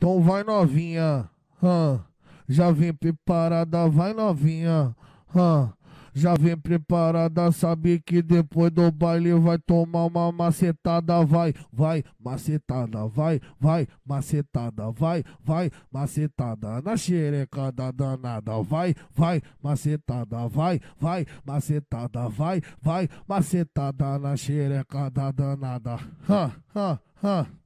Então vai novinha, hum, já vem preparada, vai novinha, hum, já vem preparada, sabe que depois do baile vai tomar uma macetada, vai, vai, macetada, vai, vai, macetada, vai, vai, macetada, na xereca da danada, vai, vai, macetada, vai, vai, macetada, vai, vai, macetada na xereca da danada, hã, hã, hã.